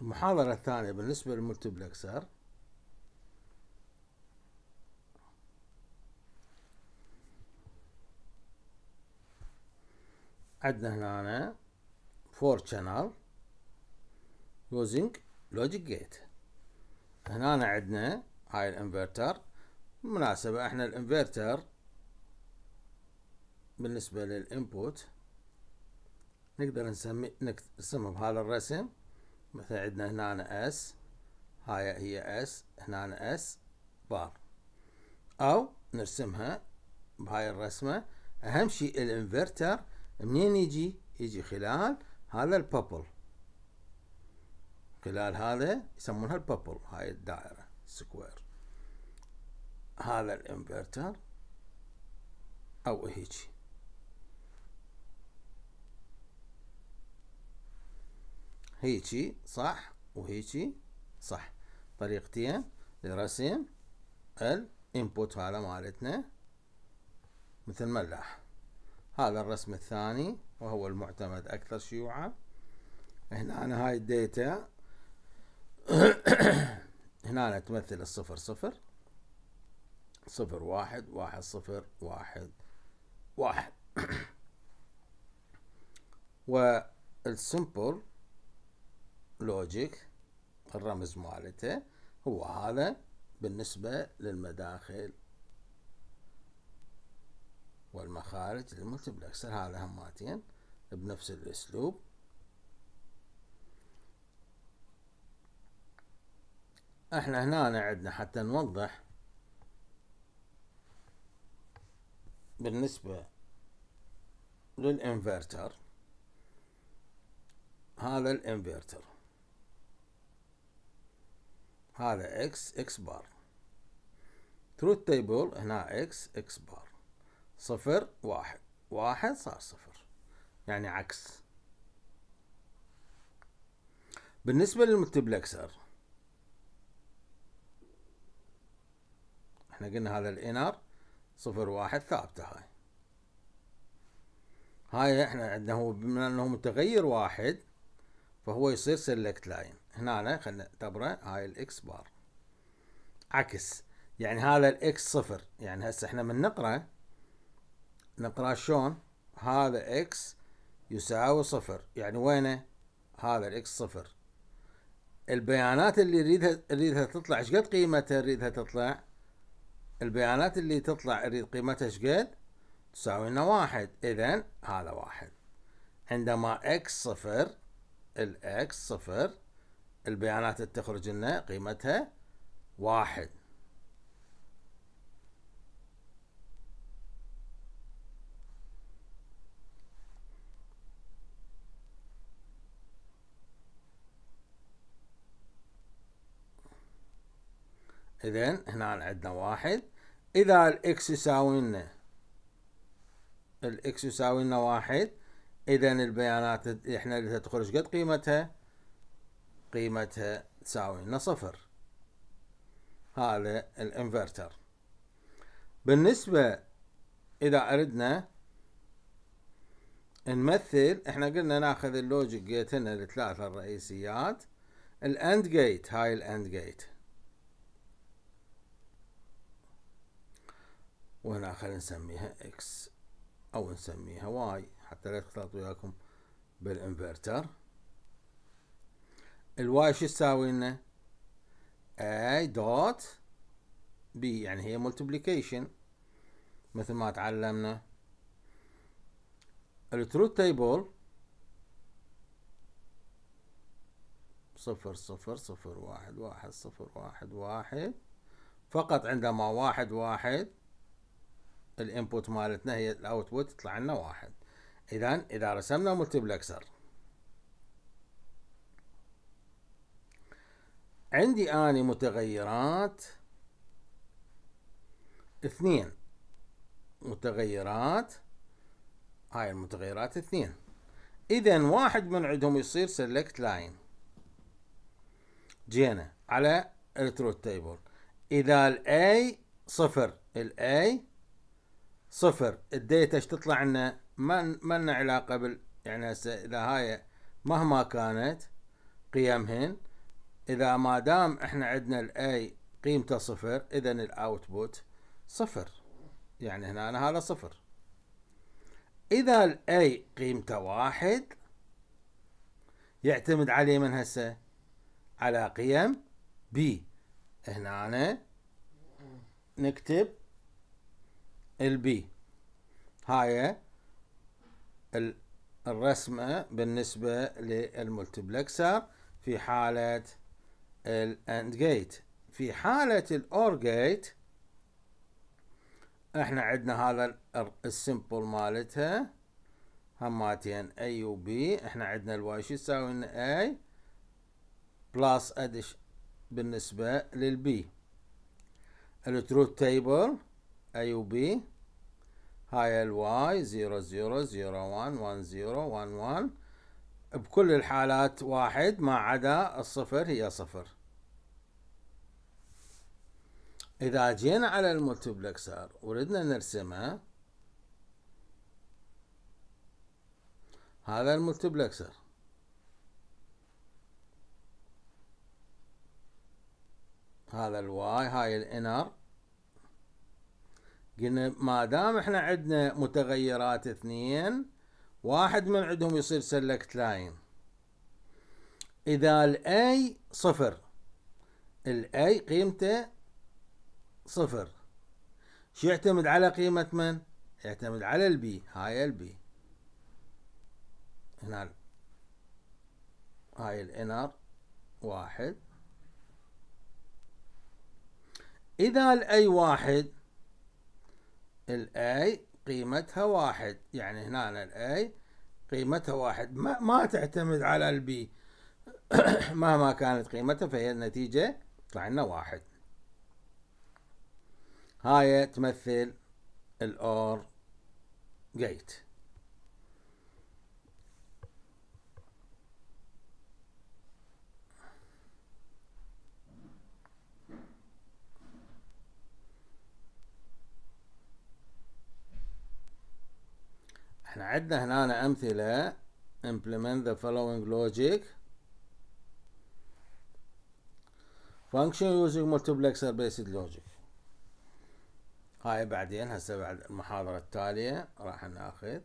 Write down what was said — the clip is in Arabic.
المحاضرة الثانية بالنسبة للملتبلكسر عندنا هنا فور شانل using لوجيك جيت هنا عندنا هاي الانفرتر بالمناسبة احنا الانفرتر بالنسبة للانبوت نقدر نسمي نرسمه بهذا الرسم مثلا عندنا هنا اس هاي هي اس هنا اس بار او نرسمها بهاي الرسمة اهم شيء الانفرتر منين يجي يجي خلال هذا البابل خلال هذا يسمونها البابل هاي الدائرة سكوير هذا الانفرتر او هيجي هيجي صح وهيجي صح طريقتين لرسم الانبوت هذا مالتنا مثل ملاح هذا الرسم الثاني وهو المعتمد اكثر شيوعا هنا أنا هاي الداتا هنا أنا تمثل الصفر صفر صفر واحد واحد صفر واحد واحد والسمبل لوجيك الرمز مالته هو هذا بالنسبة للمداخل والمخارج للملتبلكسر هذا هماتين بنفس الأسلوب احنا هنا عندنا حتى نوضح بالنسبة للإنفرتر هذا الإنفرتر هذا x x بار truth table هنا x x بار صفر واحد واحد صار صفر يعني عكس بالنسبة للمتبلكسر احنا قلنا هذا الانر صفر واحد ثابتة هاي هاي احنا عندنا هو بما انه متغير واحد فهو يصير select لاين هنا خلينا نعتبره هاي الاكس بار عكس يعني هذا الاكس صفر يعني هسه احنا من نقرا نقرا شلون هذا اكس يساوي صفر يعني وينه هذا الاكس صفر البيانات اللي نريدها نريدها تطلع ايش قد قيمتها نريدها تطلع البيانات اللي تطلع اريد قيمتها ايش قد تساوي لنا واحد اذا هذا واحد عندما اكس صفر الاكس صفر البيانات اللي تخرج لنا قيمتها واحد إذا هنا عندنا واحد إذا الإكس يساوي لنا الإكس يساوي لنا واحد إذا البيانات إحنا اللي تخرج قد قيمتها قيمتها تساوي لنا صفر هذا الانفرتر بالنسبة إذا أردنا نمثل احنا قلنا ناخذ اللوجيك جيت هنا الثلاثة الرئيسيات الاند جيت هاي الاند جيت وهنا خلينا نسميها اكس او نسميها واي حتى لا تختلط وياكم بالانفرتر الواي شو تساوي لنا اي دوت بي يعني هي ملتبليكيشن مثل ما تعلمنا التروث تيبل صفر صفر صفر واحد واحد صفر واحد واحد فقط عندما واحد واحد الانبوت مالتنا هي الاوتبوت يطلع لنا واحد اذا اذا رسمنا ملتبلكسر عندي اني متغيرات اثنين متغيرات هاي المتغيرات اثنين اذا واحد من عندهم يصير سيلكت لاين جينا على التروت تيبل اذا الاي صفر الاي صفر الديتا ايش تطلع لنا ما ما لنا علاقه بال يعني هسه اذا هاي مهما كانت قيمهن اذا ما دام احنا عندنا الاي قيمته صفر اذا الاوتبوت صفر يعني هنا أنا هذا صفر اذا الاي قيمته واحد يعتمد عليه من هسه على قيم بي هنا أنا نكتب البي هاي الرسمة بالنسبة للملتبلكسر في حالة الاند جيت في حالة الاور جيت احنا عندنا هذا السمبل مالتها هماتين اي B احنا عندنا الواي شو تساوي لنا اي بلس ادش بالنسبة للبي التروث تيبل اي وبي هاي الواي زيرو زيرو زيرو 1 1 0 1 1 بكل الحالات واحد ما عدا الصفر هي صفر إذا جينا على الملتبلكسر وردنا نرسمه هذا الملتبلكسر هذا الواي هاي الانر قلنا ما دام احنا عندنا متغيرات اثنين واحد من عندهم يصير سلكت لاين اذا الاي صفر الاي قيمته صفر شو يعتمد على قيمة من؟ يعتمد على البي هاي البي هنا هاي الانر واحد إذا الأي واحد الأي قيمتها واحد يعني هنا الاي قيمتها واحد ما, ما تعتمد على البي مهما كانت قيمتها فهي النتيجة تطلع لنا واحد هاي تمثل الأور جيت عندنا هنا أنا أمثلة implement the following logic function using multiplexer based logic هاي بعدين هسه بعد المحاضرة التالية راح ناخذ